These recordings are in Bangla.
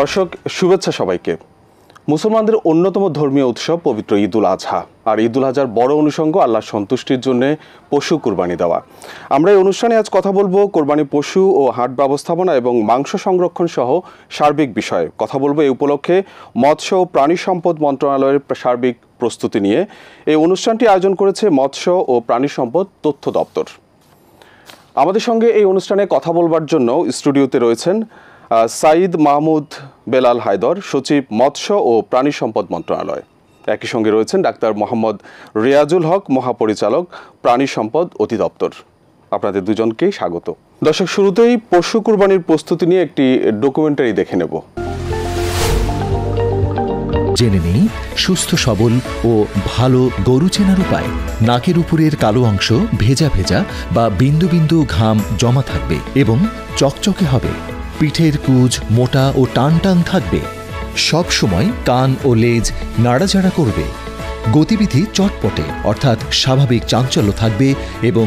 দর্শক শুভেচ্ছা সবাইকে মুসলমানদের অন্যতম ধর্মীয় উৎসব পবিত্র ঈদুল আজহা আর ঈদুল আজহার বড় অনুষঙ্গ আল্লাহ সন্তুষ্টির জন্য পশু কোরবানি দেওয়া আমরা এই অনুষ্ঠানে আজ কথা বলবো কোরবানি পশু ও হাট ব্যবস্থাপনা এবং মাংস সংরক্ষণ সহ সার্বিক বিষয়ে কথা বলবো এই উপলক্ষে মৎস্য ও প্রাণী সম্পদ মন্ত্রণালয়ের সার্বিক প্রস্তুতি নিয়ে এই অনুষ্ঠানটি আয়োজন করেছে মৎস্য ও প্রাণী সম্পদ তথ্য দপ্তর আমাদের সঙ্গে এই অনুষ্ঠানে কথা বলবার জন্য স্টুডিওতে রয়েছেন সাইদ মাহমুদ বেলাল হায়দর সচিব মৎস্য ও প্রাণী সম্পদ মন্ত্রণালয় একই সঙ্গে রয়েছেন ডাক্তার মোহাম্মদ রিয়াজুল হক মহাপরিচালক প্রাণী সম্পদ অধিদপ্তর আপনাদের দুজনকে স্বাগত দর্শক শুরুতেই পশু কুরবানির প্রস্তুতি নিয়ে একটি ডকুমেন্টারি দেখে নেব জেনে নিন সুস্থ সবল ও ভালো গরু চেনার উপায় নাকের উপরের কালো অংশ ভেজা ভেজা বা বিন্দু বিন্দু ঘাম জমা থাকবে এবং চকচকে হবে পিঠের কুজ মোটা ও টান টান থাকবে সব সময় কান ও লেজ নাড়াচাড়া করবে গতিবিধি চটপটে অর্থাৎ স্বাভাবিক চাঞ্চল্য থাকবে এবং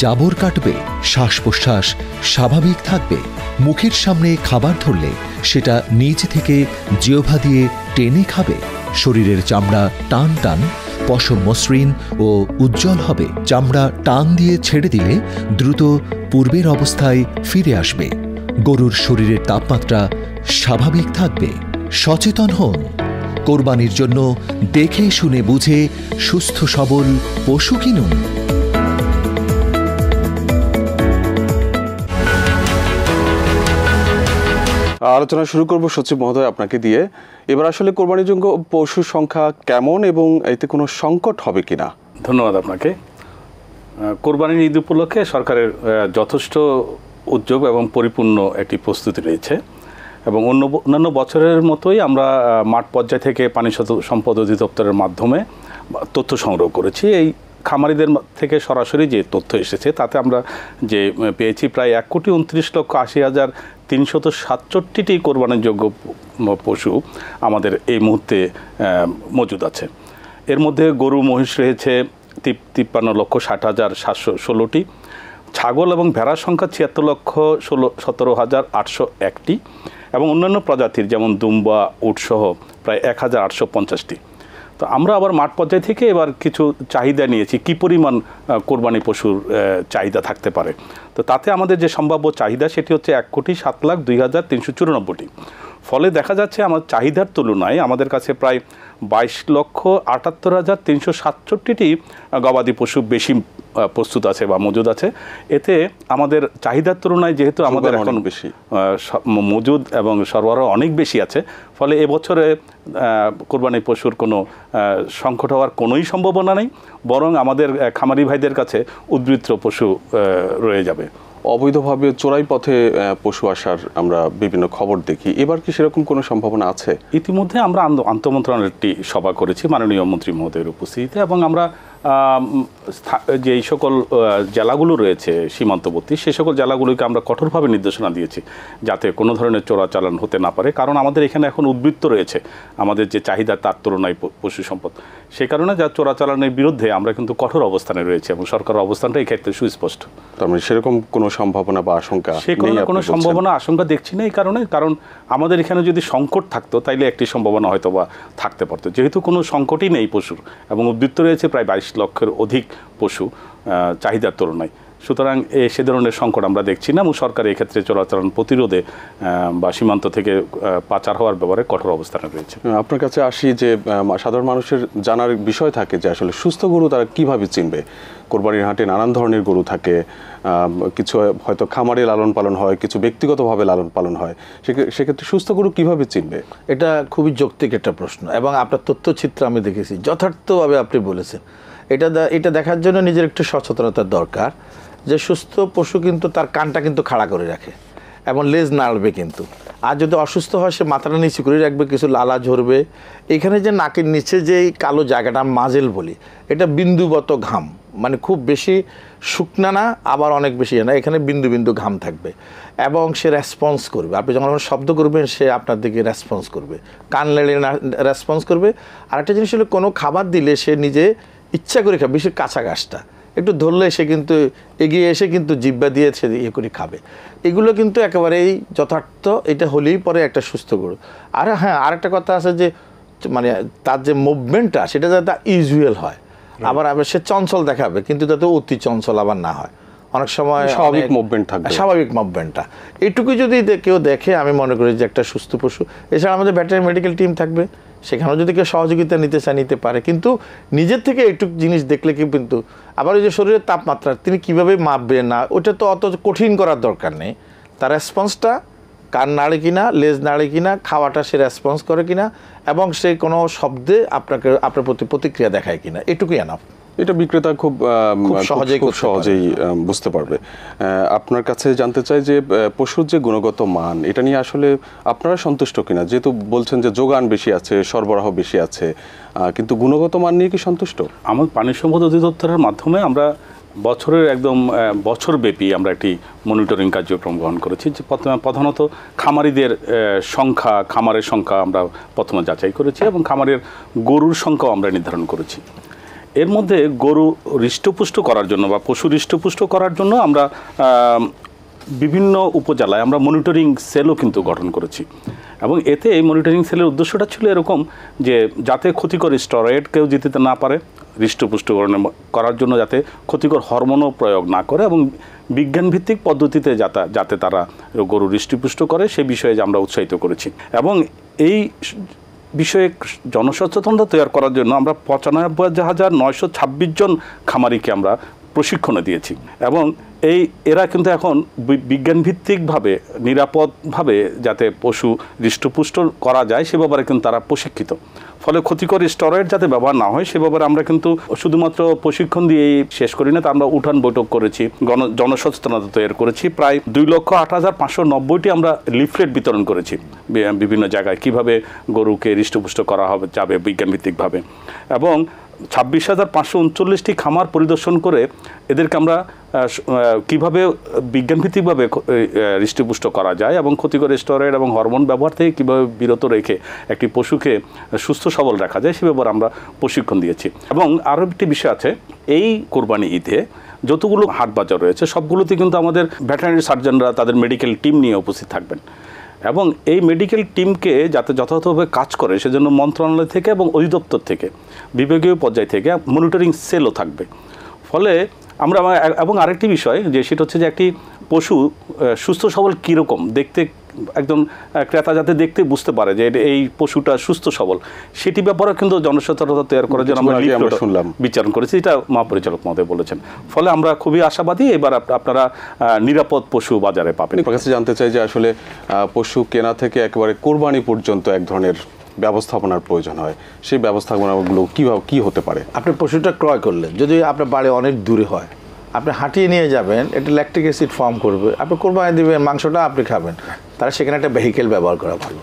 জাবর কাটবে শ্বাস প্রশ্বাস স্বাভাবিক থাকবে মুখের সামনে খাবার ধরলে সেটা নিজ থেকে জিওভা দিয়ে টেনে খাবে শরীরের চামড়া টান টান পশম মসৃণ ও উজ্জ্বল হবে চামড়া টান দিয়ে ছেড়ে দিলে দ্রুত পূর্বের অবস্থায় ফিরে আসবে গরুর শরীরের তাপমাত্রা স্বাভাবিক থাকবে সচেতন হন কোরবানির জন্য দেখে শুনে বুঝে সুস্থ সবল পশু কিনুন আলোচনা শুরু করব সচিব মহোদয় আপনাকে দিয়ে এবার আসলে কোরবানির জন্য পশুর সংখ্যা কেমন এবং এতে কোনো সংকট হবে কিনা ধন্যবাদ আপনাকে কোরবানির ঈদ উপলক্ষে সরকারের যথেষ্ট উদ্যোগ এবং পরিপূর্ণ একটি প্রস্তুতি রয়েছে এবং অন্য অন্যান্য বছরের মতোই আমরা মাঠ পর্যায় থেকে পানি সম্পদ অধিদপ্তরের মাধ্যমে তথ্য সংগ্রহ করেছি এই খামারিদের থেকে সরাসরি যে তথ্য এসেছে তাতে আমরা যে পেয়েছি প্রায় এক কোটি উনত্রিশ লক্ষ আশি হাজার তিনশত সাতষট্টিটি কোরবানির যোগ্য পশু আমাদের এই মুহূর্তে মজুদ আছে এর মধ্যে গরু মহিষ রয়েছে তিপ্পান্ন লক্ষ ষাট হাজার সাতশো ষোলোটি ছাগল এবং ভেড়ার সংখ্যা ছিয়াত্তর লক্ষ ষোলো সতেরো হাজার আটশো একটি এবং অন্যান্য প্রজাতির যেমন দুম্বা উটসহ প্রায় এক হাজার আটশো পঞ্চাশটি তো আমরা আবার মাঠ পর্যায় থেকে এবার কিছু চাহিদা নিয়েছি কি পরিমাণ কোরবানি পশুর চাহিদা থাকতে পারে তো তাতে আমাদের যে সম্ভাব্য চাহিদা সেটি হচ্ছে এক কোটি সাত লাখ দুই হাজার তিনশো চুরানব্বইটি ফলে দেখা যাচ্ছে আমার চাহিদার তুলনায় আমাদের কাছে প্রায় বাইশ লক্ষ আটাত্তর হাজার তিনশো সাতষট্টিটি গবাদি পশু বেশি প্রস্তুত আছে বা মজুদ আছে এতে আমাদের চাহিদার তুলনায় যেহেতু আমাদের এখন বেশি মজুদ এবং সরবরাহ অনেক বেশি আছে ফলে এবছরে কোরবানি পশুর কোনো সংকট হওয়ার কোনোই সম্ভাবনা নেই বরং আমাদের খামারি ভাইদের কাছে উদ্বৃত্ত পশু রয়ে যাবে অবৈধভাবে চোরাই পথে পশু আসার আমরা বিভিন্ন খবর দেখি এবার কি সেরকম কোনো সম্ভাবনা আছে ইতিমধ্যে আমরা একটি সভা করেছি মাননীয় মন্ত্রী মহোদয়ের উপস্থিতিতে এবং আমরা যে সকল জেলাগুলো রয়েছে সীমান্তবর্তী সে সকল জেলাগুলোকে আমরা কঠোরভাবে নির্দেশনা দিয়েছি যাতে কোনো ধরনের চোরাচালান হতে না পারে কারণ আমাদের এখানে এখন উদ্বৃত্ত রয়েছে আমাদের যে চাহিদা তার তুলনায় পশু সম্পদ সে কারণে যা চোরাচালানের বিরুদ্ধে আমরা কিন্তু কঠোর অবস্থানে রয়েছে এবং সরকারের অবস্থানটা এই ক্ষেত্রে সুস্পষ্ট মানে সেরকম কোনো সম্ভাবনা বা আশঙ্কা সে কারণে কোনো সম্ভাবনা আশঙ্কা দেখছি না এই কারণে কারণ আমাদের এখানে যদি সংকট থাকতো তাইলে একটি সম্ভাবনা হয়তো বা থাকতে পারতো যেহেতু কোনো সংকটই নেই পশুর এবং উদ্বৃত্ত রয়েছে প্রায় বাইশ লক্ষের অধিক পশু চাহিদার তুলনায় সুতরাং এ সে ধরনের সংকট আমরা দেখছি না এবং সরকার এক্ষেত্রে চলাচরণ প্রতিরোধে বা সীমান্ত থেকে পাচার হওয়ার ব্যাপারে কঠোর অবস্থানে রয়েছে আপনার কাছে আসি যে সাধারণ মানুষের জানার বিষয় থাকে যে আসলে সুস্থ গরু তারা কিভাবে চিনবে কোরবানির হাটে নানান ধরনের গরু থাকে কিছু হয়তো খামারে লালন পালন হয় কিছু ব্যক্তিগতভাবে লালন পালন হয় সেক্ষেত্রে সুস্থ গরু কিভাবে চিনবে এটা খুবই যৌক্তিক একটা প্রশ্ন এবং আপনার তথ্যচিত্র আমি দেখেছি যথার্থভাবে আপনি বলেছেন এটা এটা দেখার জন্য নিজের একটু সচেতনতার দরকার যে সুস্থ পশু কিন্তু তার কানটা কিন্তু খাড়া করে রাখে এবং লেজ নাড়বে কিন্তু আর যদি অসুস্থ হয় সে মাথাটা নিচু করে রাখবে কিছু লালা ঝরবে এখানে যে নাকের নিচে যে কালো জায়গাটা মাজেল বলি এটা বিন্দুগত ঘাম মানে খুব বেশি শুকনা না আবার অনেক বেশি না এখানে বিন্দু বিন্দু ঘাম থাকবে এবং সে রেসপন্স করবে আপনি যখন শব্দ করবেন সে আপনার দিকে রেসপন্স করবে কান লেড়ে রেসপন্স করবে আর একটা জিনিস হলো কোনো খাবার দিলে সে নিজে ইচ্ছা করে খাবে বিশেষ কাঁচা গাছটা একটু ধরলে সে কিন্তু এগিয়ে এসে কিন্তু জিব্বা দিয়ে সে ইয়ে করে খাবে এগুলো কিন্তু একেবারেই যথার্থ এটা হলেই পরে একটা সুস্থ গরু আর হ্যাঁ আর একটা কথা আছে যে মানে তার যে মুভমেন্টটা সেটা যাতে ইউজুয়াল হয় আবার আবার সে চঞ্চল দেখাবে কিন্তু তাতে অতি চঞ্চল আবার না হয় অনেক সময় মানে স্বাভাবিক মুভমেন্ট থাকবে স্বাভাবিক মুভমেন্টটা এটুকু যদি কেউ দেখে আমি মনে করি যে একটা সুস্থ পশু এছাড়া আমাদের ভেটেরিনারি মেডিকেল টিম থাকবে সেখানেও যদি কেউ সহযোগিতা নিতে চায় নিতে পারে কিন্তু নিজের থেকে এইটুক জিনিস দেখলে কিন্তু আবার ওই যে শরীরের তাপমাত্রা তিনি কিভাবে মাপবে না ওটা তো অত কঠিন করার দরকার নেই তার রেসপন্সটা কান নাড়ে কিনা লেজ নাড়ে কিনা খাওয়াটা সে রেসপন্স করে কিনা এবং সে কোনো শব্দে আপনাকে আপনার প্রতি প্রতিক্রিয়া দেখায় কিনা এটুকুই এনাফ এটা বিক্রেতা খুব সহজেই খুব সহজেই বুঝতে পারবে আপনার কাছে জানতে চাই যে পশুর যে গুণগত মান এটা নিয়ে আসলে আপনারা সন্তুষ্ট কিনা যেহেতু বলছেন যে যোগান বেশি আছে সরবরাহ বেশি আছে কিন্তু গুণগত মান নিয়ে কি সন্তুষ্ট আমার পানি সম্পদ অধিদপ্তরের মাধ্যমে আমরা বছরের একদম বছরব্যাপী আমরা একটি মনিটরিং কার্যক্রম গ্রহণ করেছি যে প্রথমে প্রধানত খামারিদের সংখ্যা খামারের সংখ্যা আমরা প্রথমে যাচাই করেছি এবং খামারের গরুর সংখ্যাও আমরা নির্ধারণ করেছি এর মধ্যে গরু হৃষ্টপুষ্ট করার জন্য বা পশু হৃষ্টপুষ্ট করার জন্য আমরা বিভিন্ন উপজেলায় আমরা মনিটরিং সেলও কিন্তু গঠন করেছি এবং এতে এই মনিটরিং সেলের উদ্দেশ্যটা ছিল এরকম যে যাতে ক্ষতিকর স্টরয়েড কেউ যেতে না পারে হৃষ্টপুষ্টকরণ করার জন্য যাতে ক্ষতিকর হরমোনও প্রয়োগ না করে এবং বিজ্ঞানভিত্তিক পদ্ধতিতে যাতা যাতে তারা গরু হৃষ্টিপুষ্ট করে সে বিষয়ে আমরা উৎসাহিত করেছি এবং এই বিষয়ে জনসচেতনতা তৈরি করার জন্য আমরা পঁচানব্বই হাজার নয়শো ছাব্বিশ জন খামারিকে আমরা প্রশিক্ষণও দিয়েছি এবং এই এরা কিন্তু এখন বিজ্ঞানভিত্তিকভাবে নিরাপদভাবে যাতে পশু হৃষ্টপুষ্ট করা যায় সে ব্যাপারে কিন্তু তারা প্রশিক্ষিত ফলে ক্ষতিকর স্টরয়েড যাতে ব্যবহার না হয় সে ব্যাপারে আমরা কিন্তু শুধুমাত্র প্রশিক্ষণ দিয়েই শেষ করি না তা আমরা উঠান বৈঠক করেছি গণ জনসচেতনতা তৈরি করেছি প্রায় দুই লক্ষ আট হাজার পাঁচশো নব্বইটি আমরা লিফলেট বিতরণ করেছি বিভিন্ন জায়গায় কিভাবে গরুকে হৃষ্টপুষ্ট করা হবে যাবে বিজ্ঞানভিত্তিকভাবে এবং ছাব্বিশ হাজার পাঁচশো উনচল্লিশটি খামার পরিদর্শন করে এদেরকে আমরা কীভাবে বিজ্ঞানভিত্তিকভাবে হৃষ্টিপুষ্ট করা যায় এবং ক্ষতিকর স্টেরয়েড এবং হরমোন ব্যবহার থেকে কীভাবে বিরত রেখে একটি পশুকে সুস্থ সবল রাখা যায় সে ব্যাপারে আমরা প্রশিক্ষণ দিয়েছি এবং আরও একটি বিষয় আছে এই কোরবানি ঈদে যতগুলো হাট বাজার রয়েছে সবগুলোতে কিন্তু আমাদের ভেটেরিনারি সার্জনরা তাদের মেডিকেল টিম নিয়ে উপস্থিত থাকবেন এবং এই মেডিকেল টিমকে যাতে যথাযথভাবে কাজ করে সেজন্য মন্ত্রণালয় থেকে এবং অধিদপ্তর থেকে বিভাগীয় পর্যায় থেকে মনিটরিং সেলও থাকবে ফলে আমরা এবং আরেকটি বিষয় যে সেটা হচ্ছে যে একটি পশু সুস্থ সবল কীরকম দেখতে একজন ক্রেতা যাতে দেখতে বুঝতে পারে যে এই পশুটা সুস্থ সবল সেটি ব্যাপারে কিন্তু জনসচেতনতা তৈরি করার জন্য আমরা শুনলাম বিচারণ করেছি এটা মহাপরিচালক মহোদয় বলেছেন ফলে আমরা খুবই আশাবাদী এবার আপনারা নিরাপদ পশু বাজারে পাবেন কাছে জানতে চাই যে আসলে পশু কেনা থেকে একেবারে কোরবানি পর্যন্ত এক ধরনের ব্যবস্থাপনার প্রয়োজন হয় সেই ব্যবস্থাপনাগুলো কীভাবে কী হতে পারে আপনি পশুটা ক্রয় করলেন যদি আপনার বাড়ি অনেক দূরে হয় আপনি হাঁটিয়ে নিয়ে যাবেন এটা ল্যাকটিক অ্যাসিড ফর্ম করবে আপনি কোরবানি দেবেন মাংসটা আপনি খাবেন তারা সেখানে একটা ভেহিকেল ব্যবহার করা ভালো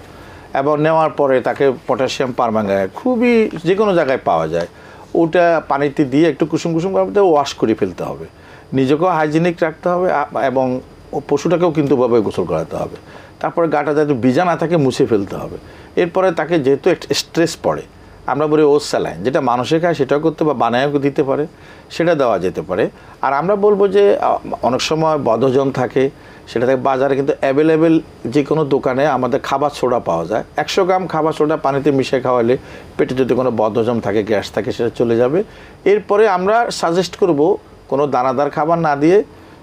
এবং নেওয়ার পরে তাকে পটাশিয়াম পারমাঙ্গা খুবই যে কোনো জায়গায় পাওয়া যায় ওটা পানিতে দিয়ে একটু কুসুম কুসুম করে ওয়াশ করে ফেলতে হবে নিজেকেও হাইজিনিক রাখতে হবে এবং পশুটাকেও কিন্তু ভাবে গোসল করাতে হবে তারপরে গাটা যাতে বীজা না থাকে মুছে ফেলতে হবে এরপরে তাকে যেহেতু স্ট্রেস পড়ে আমরা বলি ওস স্যালাইন যেটা মানুষের খায় সেটাও করতে বা বানায়ক দিতে পারে সেটা দেওয়া যেতে পারে আর আমরা বলবো যে অনেক সময় বদজন থাকে সেটা থেকে বাজারে কিন্তু অ্যাভেলেবেল যে কোনো দোকানে আমাদের খাবার সোডা পাওয়া যায় একশো গ্রাম খাবার সোডা পানিতে মিশিয়ে খাওয়ালে পেটে যদি কোনো বদজম থাকে গ্যাস থাকে সেটা চলে যাবে এরপরে আমরা সাজেস্ট করব কোনো দানাদার খাবার না দিয়ে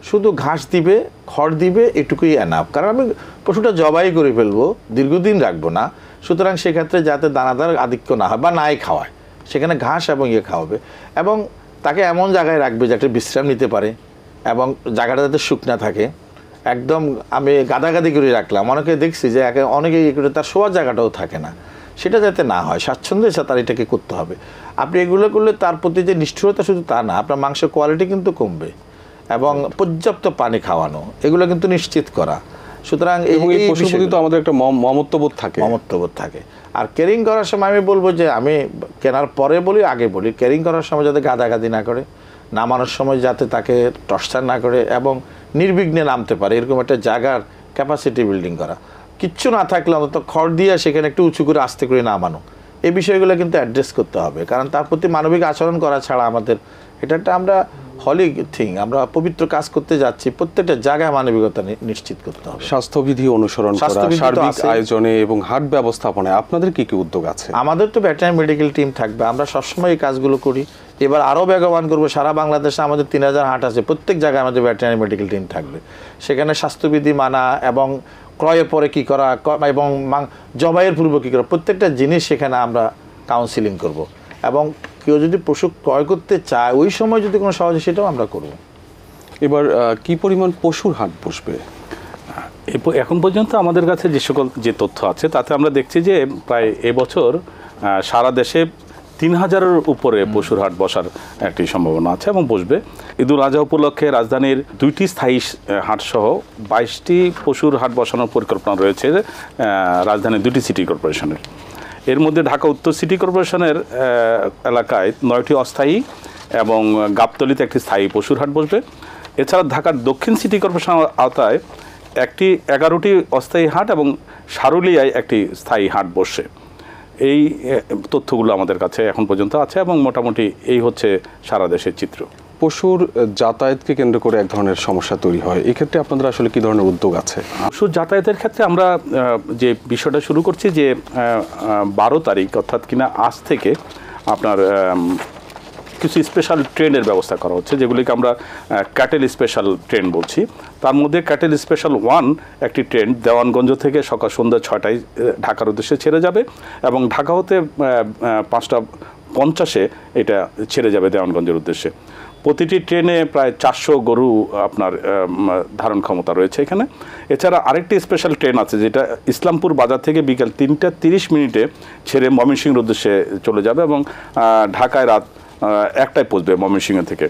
শুধু ঘাস দিবে খড় দিবে এটুকুই অ্যানাপ কারণ আমি পশুটা জবাই করে ফেলবো দীর্ঘদিন রাখবো না সুতরাং সেক্ষেত্রে যাতে দানাদার আধিক্য না হয় বা নাই খাওয়ায় সেখানে ঘাস এবং ইয়ে খাওয়াবে এবং তাকে এমন জায়গায় রাখবে যাতে বিশ্রাম নিতে পারে এবং জায়গাটা যাতে শুকনা থাকে একদম আমি গাদাগাদি করে রাখলাম অনেকে দেখছি যে একে অনেকে ইয়ে করে তার শোয়ার জায়গাটাও থাকে না সেটা যাতে না হয় স্বাচ্ছন্দ্যে তার এটাকে করতে হবে আপনি এগুলো করলে তার প্রতি যে নিষ্ঠুরতা শুধু তা না আপনার মাংসের কোয়ালিটি কিন্তু কমবে এবং পর্যাপ্ত পানি খাওয়ানো এগুলো কিন্তু নিশ্চিত করা সুতরাং এই পশুর প্রতি তো আমাদের একটা মমত্ববোধ থাকে মমত্ববোধ থাকে আর ক্যারিং করার সময় আমি বলবো যে আমি কেনার পরে বলি আগে বলি ক্যারিং করার সময় যাতে গাদাগাদি না করে নামানোর সময় যাতে তাকে টর্চার না করে এবং নির্বিঘ্নে নামতে পারে এরকম একটা জায়গার ক্যাপাসিটি বিল্ডিং করা কিচ্ছু না থাকলে অন্তত খড় দিয়ে সেখানে একটু উঁচু করে আস্তে করে নামানো এই বিষয়গুলো কিন্তু অ্যাড্রেস করতে হবে কারণ তার প্রতি মানবিক আচরণ করা ছাড়া আমাদের এটা একটা আমরা হলি থিং আমরা পবিত্র কাজ করতে যাচ্ছি প্রত্যেকটা জায়গায় মানবিকতা নিশ্চিত করতে হবে স্বাস্থ্যবিধি অনুসরণ সার্বিক আয়োজনে এবং হাট ব্যবস্থাপনায় আপনাদের কি কি উদ্যোগ আছে আমাদের তো ভেটেরিনারি মেডিকেল টিম থাকবে আমরা সবসময় এই কাজগুলো করি এবার আরও বেগবান করবো সারা বাংলাদেশে আমাদের তিন হাজার হাট আছে প্রত্যেক জায়গায় আমাদের ভেটেরিনারি মেডিকেল টিম থাকবে সেখানে স্বাস্থ্যবিধি মানা এবং ক্রয়ের পরে কী করা এবং জবাইয়ের পূর্ব কী করা প্রত্যেকটা জিনিস সেখানে আমরা কাউন্সিলিং করব এবং কেউ যদি পশু ক্রয় করতে চায় ওই সময় যদি কোনো সহজে সেটাও আমরা করব এবার কি পরিমাণ পশুর হাট বসবে এখন পর্যন্ত আমাদের কাছে যে সকল যে তথ্য আছে তাতে আমরা দেখছি যে প্রায় এবছর সারা দেশে তিন হাজারের উপরে পশুর হাট বসার একটি সম্ভাবনা আছে এবং বসবে ঈদুল আজহা উপলক্ষে রাজধানীর দুইটি স্থায়ী হাটসহ বাইশটি পশুর হাট বসানোর পরিকল্পনা রয়েছে রাজধানীর দুটি সিটি কর্পোরেশনের এর মধ্যে ঢাকা উত্তর সিটি কর্পোরেশনের এলাকায় নয়টি অস্থায়ী এবং গাবতলিতে একটি স্থায়ী পশুর হাট বসবে এছাড়া ঢাকার দক্ষিণ সিটি কর্পোরেশন আওতায় একটি এগারোটি অস্থায়ী হাট এবং সারুলিয়ায় একটি স্থায়ী হাট বসে এই তথ্যগুলো আমাদের কাছে এখন পর্যন্ত আছে এবং মোটামুটি এই হচ্ছে সারা দেশের চিত্র পশুর যাতায়াতকে কেন্দ্র করে এক ধরনের সমস্যা তৈরি হয় এক্ষেত্রে আপনাদের আসলে কি ধরনের উদ্যোগ আছে পশুর যাতায়াতের ক্ষেত্রে আমরা যে বিষয়টা শুরু করছি যে বারো তারিখ অর্থাৎ কিনা আজ থেকে আপনার কিছু স্পেশাল ট্রেনের ব্যবস্থা করা হচ্ছে যেগুলিকে আমরা ক্যাটেল স্পেশাল ট্রেন বলছি তার মধ্যে ক্যাটেল স্পেশাল ওয়ান একটি ট্রেন দেওয়ানগঞ্জ থেকে সকাল সন্ধ্যা ছটায় ঢাকার উদ্দেশ্যে ছেড়ে যাবে এবং ঢাকা হতে পাঁচটা পঞ্চাশে এটা ছেড়ে যাবে দেওয়ানগঞ্জের উদ্দেশ্যে প্রতিটি ট্রেনে প্রায় চারশো গরু আপনার ধারণ ক্ষমতা রয়েছে এখানে এছাড়া আরেকটি স্পেশাল ট্রেন আছে যেটা ইসলামপুর বাজার থেকে বিকাল তিনটা তিরিশ মিনিটে ছেড়ে ময়মনসিংহের উদ্দেশ্যে চলে যাবে এবং ঢাকায় রাত একটায় পৌঁছবে ময়মনসিংহ থেকে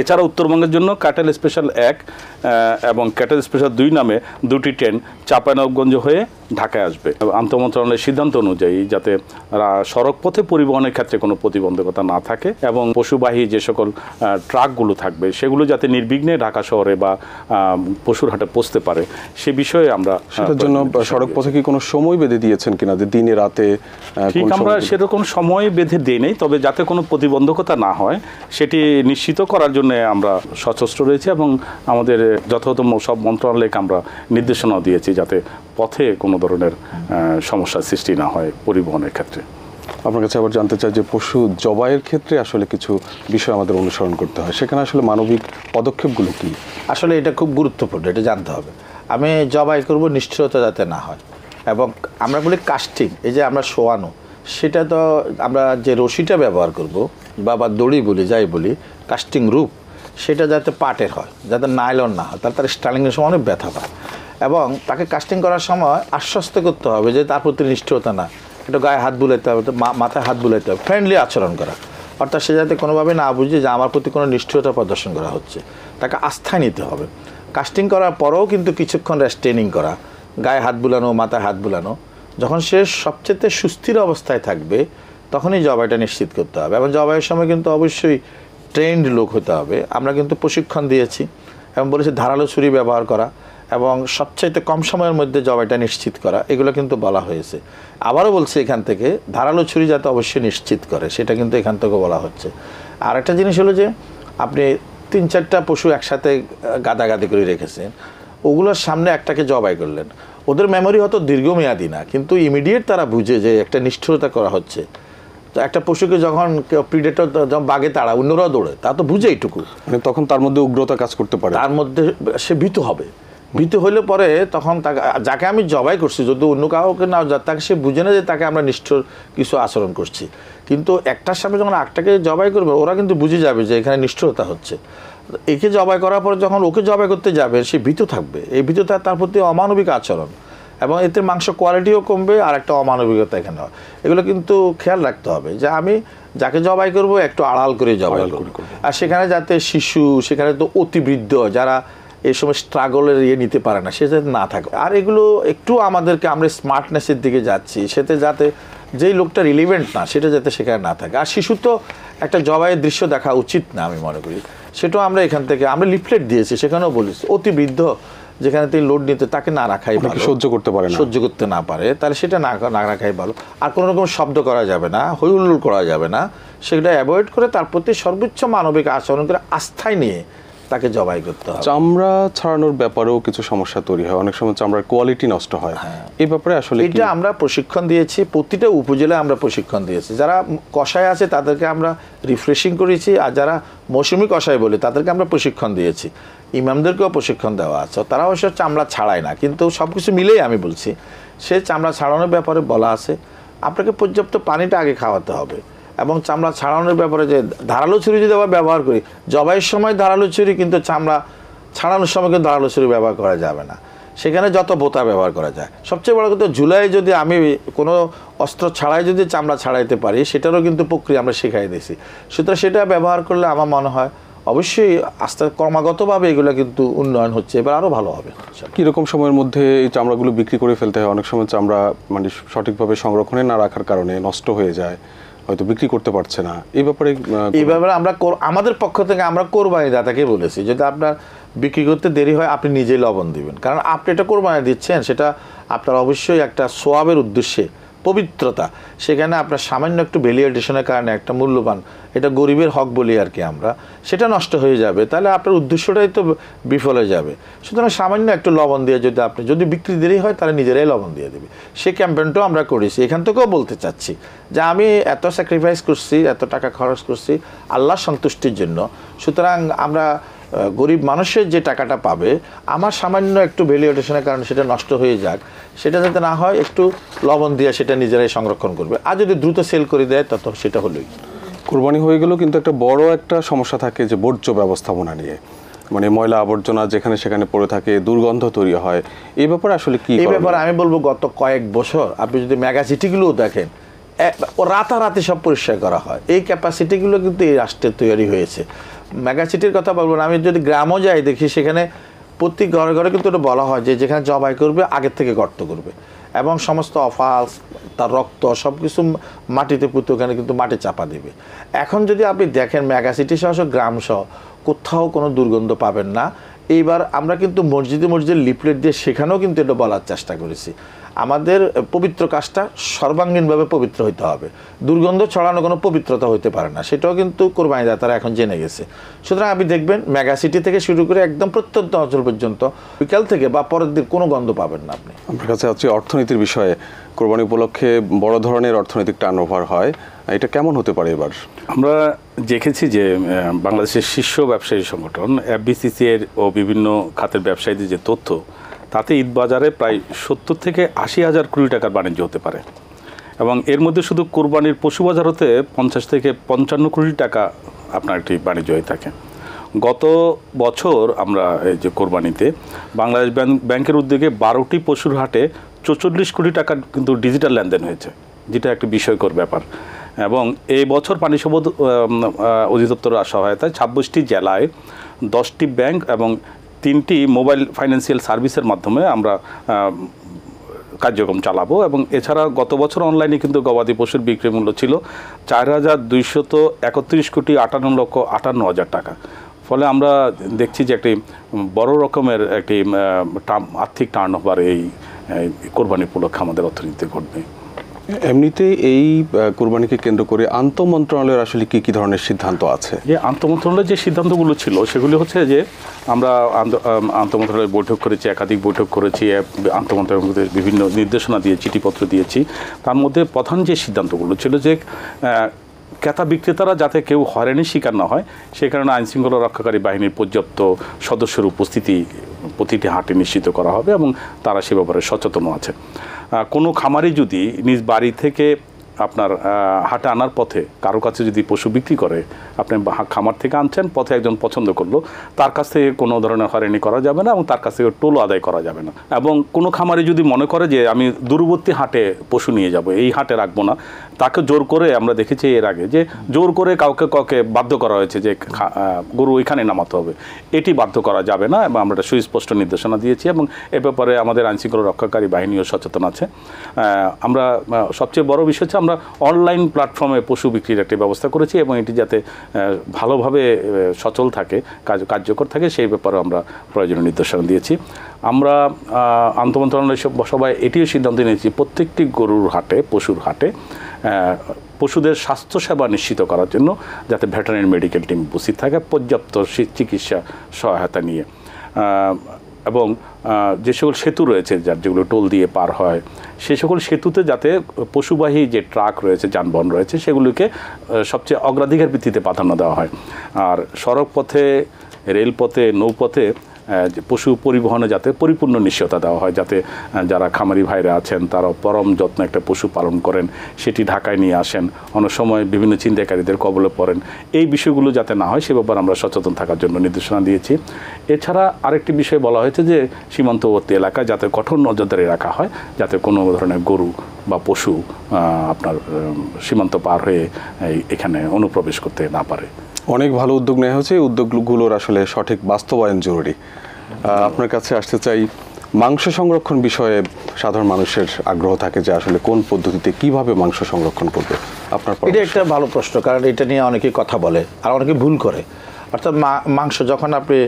এছাড়া উত্তরবঙ্গের জন্য ক্যাটেল স্পেশাল এক এবং ক্যাটেল স্পেশাল দুই নামে দুটি ট্রেন চাঁপাইনবগঞ্জ হয়ে ঢাকায় আসবে মন্ত্রণালয়ের সিদ্ধান্ত অনুযায়ী যাতে সড়ক পথে পরিবহনের ক্ষেত্রে কোনো প্রতিবন্ধকতা না থাকে এবং পশুবাহী যে সকল ট্রাকগুলো থাকবে সেগুলো যাতে নির্বিঘ্নে ঢাকা শহরে বা পশুর হাটে পৌঁছতে পারে সে বিষয়ে আমরা সেটার জন্য সড়ক পথে কি কোনো সময় বেঁধে দিয়েছেন কিনা যে দিনে রাতে ঠিক আমরা সেরকম সময় বেঁধে দিই নেই তবে যাতে কোনো প্রতিবন্ধকতা না হয় সেটি নিশ্চিত করার জন্য জন্য আমরা সচেষ্ট রয়েছি এবং আমাদের যথাযথ সব মন্ত্রণালয়কে আমরা নির্দেশনা দিয়েছি যাতে পথে কোনো ধরনের সমস্যার সৃষ্টি না হয় পরিবহনের ক্ষেত্রে আপনার কাছে আবার জানতে চাই যে পশু জবাইয়ের ক্ষেত্রে আসলে কিছু বিষয় আমাদের অনুসরণ করতে হয় সেখানে আসলে মানবিক পদক্ষেপগুলো কি আসলে এটা খুব গুরুত্বপূর্ণ এটা জানতে হবে আমি জবাই করব নিশ্চয়তা যাতে না হয় এবং আমরা বলি কাস্টিং এই যে আমরা শোয়ানো সেটা তো আমরা যে রশিটা ব্যবহার করব বাবা দড়ি বলি যাই বলি কাস্টিং রূপ সেটা যাতে পাটের হয় যাতে নাইলন না হয় তার তার স্টার্লিংয়ের সময় অনেক ব্যথা পায় এবং তাকে কাস্টিং করার সময় আশ্বস্ত করতে হবে যে তার প্রতি নিষ্ঠতা না একটু গায়ে হাত বুলাইতে হবে মাথায় হাত বুলাইতে হবে ফ্রেন্ডলি আচরণ করা অর্থাৎ সে যাতে কোনোভাবে না বুঝে যে আমার প্রতি কোনো নিষ্ঠুরতা প্রদর্শন করা হচ্ছে তাকে আস্থায় নিতে হবে কাস্টিং করার পরেও কিন্তু কিছুক্ষণ রেস্ট ট্রেনিং করা গায়ে হাত বুলানো মাথায় হাত বুলানো যখন সে সবচেয়ে সুস্থির অবস্থায় থাকবে তখনই জবাইটা নিশ্চিত করতে হবে এবং জবাইয়ের সময় কিন্তু অবশ্যই ট্রেন্ড লোক হতে হবে আমরা কিন্তু প্রশিক্ষণ দিয়েছি এবং বলেছি ধারালো ছুরি ব্যবহার করা এবং সবচাইতে কম সময়ের মধ্যে জবাইটা নিশ্চিত করা এগুলো কিন্তু বলা হয়েছে আবারও বলছি এখান থেকে ধারালো ছুরি যাতে অবশ্যই নিশ্চিত করে সেটা কিন্তু এখান থেকে বলা হচ্ছে আর একটা জিনিস হলো যে আপনি তিন চারটা পশু একসাথে গাদাগাদি করে রেখেছেন ওগুলোর সামনে একটাকে জবাই করলেন ওদের মেমোরি হয়তো দীর্ঘমেয়াদী না কিন্তু ইমিডিয়েট তারা বুঝে যে একটা নিষ্ঠুরতা করা হচ্ছে তো একটা পশুকে যখন প্রিডেটর যখন বাগে তাড়া অন্যরাও দৌড়ে তা তো বুঝে এইটুকু মানে তখন তার মধ্যে উগ্রতা কাজ করতে পারে তার মধ্যে সে ভীত হবে ভীত হইলে পরে তখন তাকে যাকে আমি জবাই করছি যদি অন্য কাউকে না তাকে সে বুঝে না যে তাকে আমরা নিষ্ঠুর কিছু আচরণ করছি কিন্তু একটার সামনে যখন আটটাকে জবাই করবে ওরা কিন্তু বুঝে যাবে যে এখানে নিষ্ঠুরতা হচ্ছে একে জবাই করার পরে যখন ওকে জবাই করতে যাবে সে ভীত থাকবে এই ভীত তার প্রতি অমানবিক আচরণ এবং এতে মাংস কোয়ালিটিও কমবে আর একটা অমানবিকতা এখানে হয় এগুলো কিন্তু খেয়াল রাখতে হবে যে আমি যাকে জবাই করব একটু আড়াল করে জবাই করব আর সেখানে যাতে শিশু সেখানে তো অতিবৃদ্ধ যারা এই সময় স্ট্রাগলের ইয়ে নিতে পারে না সে যাতে না থাকে আর এগুলো একটু আমাদেরকে আমরা স্মার্টনেসের দিকে যাচ্ছি সেতে যাতে যেই লোকটা রিলিভেন্ট না সেটা যাতে সেখানে না থাকে আর শিশু তো একটা জবাইয়ের দৃশ্য দেখা উচিত না আমি মনে করি সেটাও আমরা এখান থেকে আমরা লিফলেট দিয়েছি সেখানেও বলেছি অতিবৃদ্ধ যেখানে তিনি লোড নিতে তাকে না রাখাই ভালো সহ্য করতে পারে সহ্য করতে না পারে তাহলে সেটা না না রাখাই ভালো আর কোনো রকম শব্দ করা যাবে না হৈহুল্লোল করা যাবে না সেটা অ্যাভয়েড করে তার প্রতি সর্বোচ্চ মানবিক আচরণ করে আস্থায় নিয়ে তাকে জবাই করতে হবে চামড়া ছাড়ানোর ব্যাপারেও কিছু সমস্যা তৈরি হয় অনেক সময় চামড়ার কোয়ালিটি নষ্ট হয় হ্যাঁ। এই ব্যাপারে আসলে এটা আমরা প্রশিক্ষণ দিয়েছি প্রতিটা উপজেলায় আমরা প্রশিক্ষণ দিয়েছি যারা কষায় আছে তাদেরকে আমরা রিফ্রেশিং করেছি আর যারা মৌসুমি কষায় বলে তাদেরকে আমরা প্রশিক্ষণ দিয়েছি ইমামদেরকেও প্রশিক্ষণ দেওয়া আছে তারা অবশ্য চামড়া ছাড়ায় না কিন্তু সব কিছু মিলেই আমি বলছি সে চামড়া ছাড়ানোর ব্যাপারে বলা আছে আপনাকে পর্যাপ্ত পানিটা আগে খাওয়াতে হবে এবং চামড়া ছাড়ানোর ব্যাপারে যে ধারালো ছুরি যদি আবার ব্যবহার করি জবাইয়ের সময় ধারালো ছুরি কিন্তু চামড়া ছাড়ানোর সময় কিন্তু ধারালো ছুরি ব্যবহার করা যাবে না সেখানে যত বোতা ব্যবহার করা যায় সবচেয়ে বড় কথা জুলাই যদি আমি কোনো অস্ত্র ছাড়াই যদি চামড়া ছাড়াইতে পারি সেটারও কিন্তু প্রক্রিয়া আমরা শিখাই দিয়েছি সুতরাং সেটা ব্যবহার করলে আমার মনে হয় অবশ্যই আস্তে ক্রমাগতভাবে এগুলো কিন্তু উন্নয়ন হচ্ছে এবার আরও ভালো হবে কীরকম সময়ের মধ্যে এই চামড়াগুলো বিক্রি করে ফেলতে হয় অনেক সময় চামড়া মানে সঠিকভাবে সংরক্ষণে না রাখার কারণে নষ্ট হয়ে যায় হয়তো বিক্রি করতে পারছে না এই ব্যাপারে এই ব্যাপারে আমরা আমাদের পক্ষ থেকে আমরা কোরবানি দাতাকে বলেছি যদি আপনার বিক্রি করতে দেরি হয় আপনি নিজেই লবণ দিবেন কারণ আপনি এটা কোরবানি দিচ্ছেন সেটা আপনার অবশ্যই একটা সোয়াবের উদ্দেশ্যে পবিত্রতা সেখানে আপনার সামান্য একটু ভ্যালিয়েটেশনের কারণে একটা মূল্যবান এটা গরিবের হক বলি আর কি আমরা সেটা নষ্ট হয়ে যাবে তাহলে আপনার উদ্দেশ্যটাই তো বিফল হয়ে যাবে সুতরাং সামান্য একটু লবণ দিয়ে যদি আপনি যদি বিক্রি দেরি হয় তাহলে নিজেরাই লবণ দিয়ে দেবে সেই ক্যাম্পেনটাও আমরা করেছি এখান থেকেও বলতে চাচ্ছি যে আমি এত স্যাক্রিফাইস করছি এত টাকা খরচ করছি আল্লাহ সন্তুষ্টির জন্য সুতরাং আমরা গরিব মানুষের যে টাকাটা পাবে আমার সামান্য একটু ভ্যালিউটেশনের কারণে সেটা নষ্ট হয়ে যাক সেটা যাতে না হয় একটু লবণ দিয়ে সেটা নিজেরাই সংরক্ষণ করবে আর যদি দ্রুত সেল করে দেয় তত সেটা হলোই কোরবানি হয়ে গেলেও কিন্তু একটা বড় একটা সমস্যা থাকে যে বর্জ্য ব্যবস্থাপনা নিয়ে মানে ময়লা আবর্জনা যেখানে সেখানে পড়ে থাকে দুর্গন্ধ তৈরি হয় এই ব্যাপারে আসলে কি এই ব্যাপারে আমি বলবো গত কয়েক বছর আপনি যদি ম্যাগাজিটিগুলোও দেখেন রাতারাতি সব পরিষ্কার করা হয় এই ক্যাপাসিটিগুলো কিন্তু এই রাষ্ট্রে তৈরি হয়েছে মেগাসিটির কথা বলবো না আমি যদি গ্রামও যাই দেখি সেখানে প্রতি ঘরে ঘরে কিন্তু এটা বলা হয় যে যেখানে জবাই করবে আগের থেকে গর্ত করবে এবং সমস্ত অফালস তার রক্ত সব কিছু মাটিতে পুঁতে ওখানে কিন্তু মাটি চাপা দেবে এখন যদি আপনি দেখেন মেগাসিটি সহ গ্রাম সহ কোথাও কোনো দুর্গন্ধ পাবেন না এইবার আমরা কিন্তু মসজিদে মসজিদের লিফলেট দিয়ে সেখানেও কিন্তু এটা বলার চেষ্টা করেছি আমাদের পবিত্র কাজটা সর্বাঙ্গীনভাবে পবিত্র হইতে হবে দুর্গন্ধ ছড়ানো কোনো পবিত্রতা হইতে পারে না সেটাও কিন্তু কোরবানি দাতারা এখন জেনে গেছে সুতরাং আপনি দেখবেন মেগা সিটি থেকে শুরু করে একদম প্রত্যন্ত অঞ্চল পর্যন্ত বিকাল থেকে বা পরের দিন কোনো গন্ধ পাবেন না আপনি আমার কাছে হচ্ছে অর্থনীতির বিষয়ে কোরবানি উপলক্ষে বড় ধরনের অর্থনৈতিক টার্ন হয় এটা কেমন হতে পারে এবার আমরা দেখেছি যে বাংলাদেশের শীর্ষ ব্যবসায়ী সংগঠন এফবিসিসি এর ও বিভিন্ন খাতের ব্যবসায়ীদের যে তথ্য তাতে ঈদ বাজারে প্রায় সত্তর থেকে আশি হাজার কোটি টাকার বাণিজ্য হতে পারে এবং এর মধ্যে শুধু কোরবানির পশু বাজার হতে পঞ্চাশ থেকে পঞ্চান্ন কোটি টাকা আপনার একটি বাণিজ্য হয়ে থাকে গত বছর আমরা এই যে কোরবানিতে বাংলাদেশ ব্যাংকের উদ্যোগে বারোটি পশুর হাটে চৌচল্লিশ কোটি টাকার কিন্তু ডিজিটাল লেনদেন হয়েছে যেটা একটি বিষয়কর ব্যাপার এবং এই বছর পানি সম্পদ অধিদপ্তরের সহায়তায় ছাব্বিশটি জেলায় দশটি ব্যাংক এবং তিনটি মোবাইল ফাইন্যান্সিয়াল সার্ভিসের মাধ্যমে আমরা কার্যক্রম চালাবো এবং এছাড়া গত বছর অনলাইনে কিন্তু গবাদি পশুর বিক্রি মূল্য ছিল চার হাজার দুইশত একত্রিশ কোটি আটান্ন লক্ষ আটান্ন হাজার টাকা ফলে আমরা দেখছি যে একটি বড় রকমের একটি আর্থিক টার্ন ওভার এই কোরবানি উপলক্ষে আমাদের অর্থনীতিতে ঘটবে এমনিতে এই কোরবানিকে কেন্দ্র করে আন্তঃ মন্ত্রণালয়ের আসলে কি কি ধরনের সিদ্ধান্ত আছে যে আন্ত মন্ত্রণালয়ের যে সিদ্ধান্তগুলো ছিল সেগুলি হচ্ছে যে আমরা আন্ত মন্ত্রণালয়ে বৈঠক করেছি একাধিক বৈঠক করেছি আন্ত মন্ত্রণালয়ের বিভিন্ন নির্দেশনা দিয়ে চিঠিপত্র দিয়েছি তার মধ্যে প্রধান যে সিদ্ধান্তগুলো ছিল যে ক্রেতা বিক্রেতারা যাতে কেউ হয়রানির শিকার না হয় সে কারণে আইনশৃঙ্খলা রক্ষাকারী বাহিনীর পর্যাপ্ত সদস্যের উপস্থিতি প্রতিটি হাটে নিশ্চিত করা হবে এবং তারা সে ব্যাপারে সচেতনও আছে কোনো খামারে যদি নিজ বাড়ি থেকে আপনার হাটে আনার পথে কারো কাছে যদি পশু বিক্রি করে আপনি খামার থেকে আনছেন পথে একজন পছন্দ করলো তার কাছ থেকে কোনো ধরনের হয়রানি করা যাবে না এবং তার কাছ থেকে টোল আদায় করা যাবে না এবং কোনো খামারে যদি মনে করে যে আমি দূরবর্তী হাটে পশু নিয়ে যাব এই হাটে রাখবো না তাকে জোর করে আমরা দেখেছি এর আগে যে জোর করে কাউকে কাউকে বাধ্য করা হয়েছে যে গরু ওইখানে নামাতে হবে এটি বাধ্য করা যাবে না এবং আমরা এটা সুস্পষ্ট নির্দেশনা দিয়েছি এবং এ ব্যাপারে আমাদের আইনশৃঙ্খলা রক্ষাকারী বাহিনীও সচেতন আছে আমরা সবচেয়ে বড় বিষয় হচ্ছে আমরা আমরা অনলাইন প্ল্যাটফর্মে পশু বিক্রির একটি ব্যবস্থা করেছি এবং এটি যাতে ভালোভাবে সচল থাকে কাজ কার্যকর থাকে সেই ব্যাপারে আমরা প্রয়োজনীয় নির্দেশনা দিয়েছি আমরা মন্ত্রণালয় সবাই এটিও সিদ্ধান্ত নিয়েছি প্রত্যেকটি গরুর হাটে পশুর হাটে পশুদের স্বাস্থ্যসেবা নিশ্চিত করার জন্য যাতে ভেটেরিনারি মেডিকেল টিম উপস্থিত থাকে পর্যাপ্ত চিকিৎসা সহায়তা নিয়ে এবং যে সকল সেতু রয়েছে যার যেগুলো টোল দিয়ে পার হয় সে সকল সেতুতে যাতে পশুবাহী যে ট্রাক রয়েছে যানবাহন রয়েছে সেগুলোকে সবচেয়ে অগ্রাধিকার ভিত্তিতে প্রাধান্য দেওয়া হয় আর সড়কপথে রেলপথে নৌপথে পশু পরিবহনে যাতে পরিপূর্ণ নিশ্চয়তা দেওয়া হয় যাতে যারা খামারি ভাইরা আছেন তারা পরম যত্ন একটা পশু পালন করেন সেটি ঢাকায় নিয়ে আসেন অনেক সময় বিভিন্ন চিন্তাকারীদের কবলে পড়েন এই বিষয়গুলো যাতে না হয় সে ব্যাপারে আমরা সচেতন থাকার জন্য নির্দেশনা দিয়েছি এছাড়া আরেকটি বিষয় বলা হয়েছে যে সীমান্তবর্তী এলাকায় যাতে কঠোর নজরদারি রাখা হয় যাতে কোনো ধরনের গরু বা পশু আপনার সীমান্ত পার হয়ে এখানে অনুপ্রবেশ করতে না পারে অনেক ভালো উদ্যোগ নেওয়া হয়েছে এই উদ্যোগগুলোর আসলে সঠিক বাস্তবায়ন জরুরি আপনার কাছে আসতে চাই মাংস সংরক্ষণ বিষয়ে সাধারণ মানুষের আগ্রহ থাকে যে আসলে কোন পদ্ধতিতে কিভাবে মাংস সংরক্ষণ করবে আপনার এটা একটা ভালো প্রশ্ন কারণ এটা নিয়ে অনেকে কথা বলে আর অনেকে ভুল করে অর্থাৎ মাংস যখন আপনি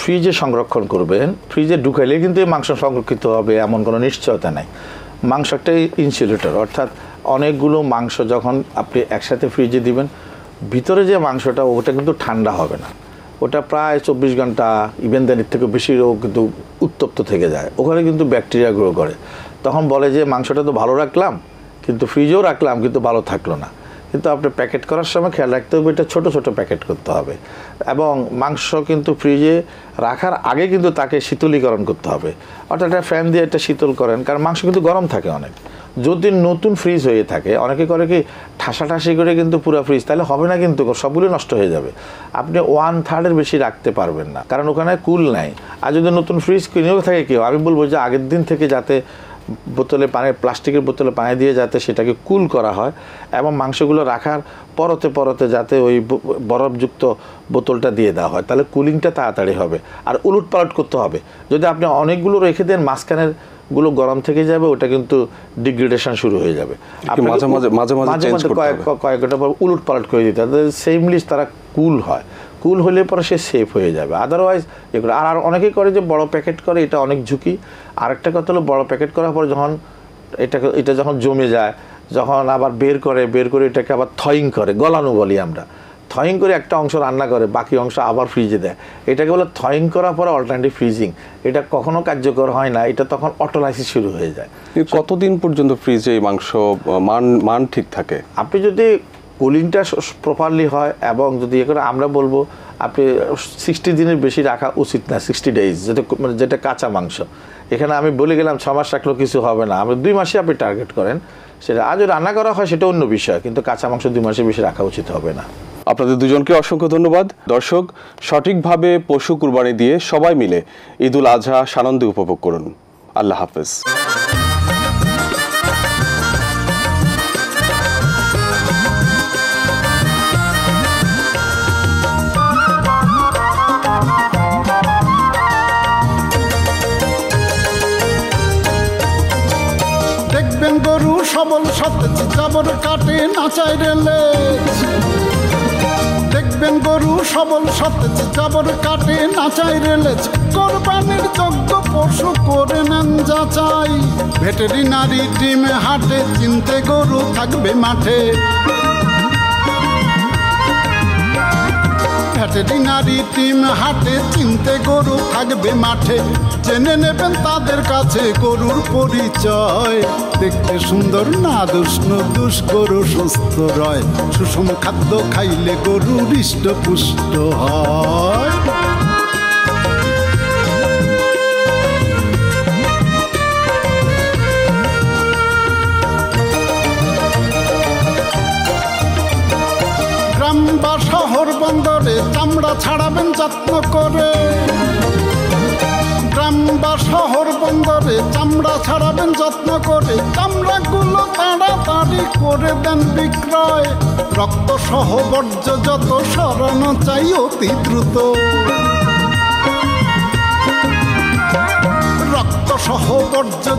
ফ্রিজে সংরক্ষণ করবেন ফ্রিজে ঢুকাইলে কিন্তু এই মাংস সংরক্ষিত হবে এমন কোনো নিশ্চয়তা নাই মাংস একটা ইনসুলেটর অর্থাৎ অনেকগুলো মাংস যখন আপনি একসাথে ফ্রিজে দিবেন ভিতরে যে মাংসটা ওটা কিন্তু ঠান্ডা হবে না ওটা প্রায় চব্বিশ ঘন্টা ইভেন দেন থেকে রোগ কিন্তু উত্তপ্ত থেকে যায় ওখানে কিন্তু ব্যাকটেরিয়া গ্রো করে তখন বলে যে মাংসটা তো ভালো রাখলাম কিন্তু ফ্রিজেও রাখলাম কিন্তু ভালো থাকলো না কিন্তু আপনি প্যাকেট করার সময় খেয়াল রাখতে হবে এটা ছোটো ছোটো প্যাকেট করতে হবে এবং মাংস কিন্তু ফ্রিজে রাখার আগে কিন্তু তাকে শীতলীকরণ করতে হবে অর্থাৎ একটা ফ্যান দিয়ে এটা শীতল করেন কারণ মাংস কিন্তু গরম থাকে অনেক যদি নতুন ফ্রিজ হয়ে থাকে অনেকে করে কি ঠাসাঠাসি করে কিন্তু পুরো ফ্রিজ তাহলে হবে না কিন্তু সবগুলো নষ্ট হয়ে যাবে আপনি ওয়ান থার্ডের বেশি রাখতে পারবেন না কারণ ওখানে কুল নাই আর যদি নতুন ফ্রিজ কিনেও থাকে কেউ আমি বলবো যে আগের দিন থেকে যাতে বোতলে পানি প্লাস্টিকের বোতলে পানি দিয়ে যাতে সেটাকে কুল করা হয় এবং মাংসগুলো রাখার পরতে পরতে যাতে ওই বরফযুক্ত বোতলটা দিয়ে দেওয়া হয় তাহলে কুলিংটা তাড়াতাড়ি হবে আর উলট পালট করতে হবে যদি আপনি অনেকগুলো রেখে দেন মাঝখানের গুলো গরম থেকে যাবে ওটা কিন্তু ডিগ্রেডেশন শুরু হয়ে যাবে মাঝে মাঝে মাঝে মাঝে কয়েকটা পর উলট পালট করে দিতে হবে সেমলিস তারা কুল হয় কুল হলে পরে সে সেফ হয়ে যাবে আদারওয়াইজ এগুলো আর আর অনেকেই করে যে বড় প্যাকেট করে এটা অনেক ঝুঁকি আরেকটা কথা হলো বড় প্যাকেট করার পর যখন এটা এটা যখন জমে যায় যখন আবার বের করে বের করে এটাকে আবার থয়িং করে গলানো বলি আমরা থয়িং করে একটা অংশ রান্না করে বাকি অংশ আবার ফ্রিজে দেয় এটাকে বলে থয়িং করার পরে অল্টারনেটিভ ফ্রিজিং এটা কখনো কার্যকর হয় না এটা তখন অটোলাইসিস শুরু হয়ে যায় কতদিন পর্যন্ত ফ্রিজে এই মাংস মান মান ঠিক থাকে আপনি যদি কুলিংটা প্রপারলি হয় এবং যদি করে আমরা বলবো আপনি সিক্সটি দিনের বেশি রাখা উচিত না সিক্সটি ডেজ যেটা মানে যেটা কাঁচা মাংস এখানে আমি বলে গেলাম ছ মাস রাখলেও কিছু হবে না আপনি দুই মাসে আপনি টার্গেট করেন সেটা আজ রান্না করা হয় সেটা অন্য বিষয় কিন্তু কাঁচা মাংস দুই মাসের বেশি রাখা উচিত হবে না আপনাদের দুজনকে অসংখ্য ধন্যবাদ দর্শক সঠিকভাবে পশু কুরবানি দিয়ে সবাই মিলে ঈদুল আজহা সানন্দে উপভোগ করুন আল্লাহ হাফেজ বছর কাটে নাচাই রেলে দেখবেন গরু সবল সতেজ জবর কাটে নাচাই রেলে কোরবানির যজ্ঞ পশু করে নেন যাচাই ভেটেরিনারি টিম হাটে চিনতে গরু থাকবে মাঠে নারী টিম হাটে চিনতে গরু থাকবে মাঠে জেনে নেবেন তাদের কাছে গরুর পরিচয় দেখতে সুন্দর না দুষ্ণ দুষ গরু সুস্থ রয় সুষম খাদ্য খাইলে গরু হৃষ্ট পুষ্ট হয় বা বন্দরে চামড়া ছাড়াবেন যত্ন করে গ্রাম বা শহর বন্দরে চামড়া ছাড়াবেন যত্ন করে চামড়াগুলো তাড়াতাড়ি করে দেন বিক্রয় রক্ত সহ বর্জ্য যত সরানো চাই অতি দ্রুত যত সহকর্য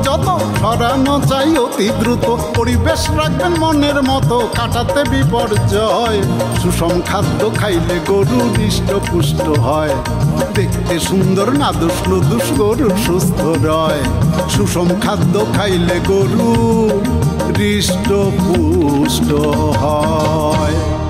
যত সরানো চাই অতি দ্রুত পরিবেশ রাখবেন মনের মতো কাটাতে বিপর্যয় সুষম খাদ্য খাইলে গরু হৃষ্ট পুষ্ট হয় দেখতে সুন্দর না দুষ্ণ দুষ গরু সুস্থ রয় সুষম খাদ্য খাইলে গরু হৃষ্ট পুষ্ট হয়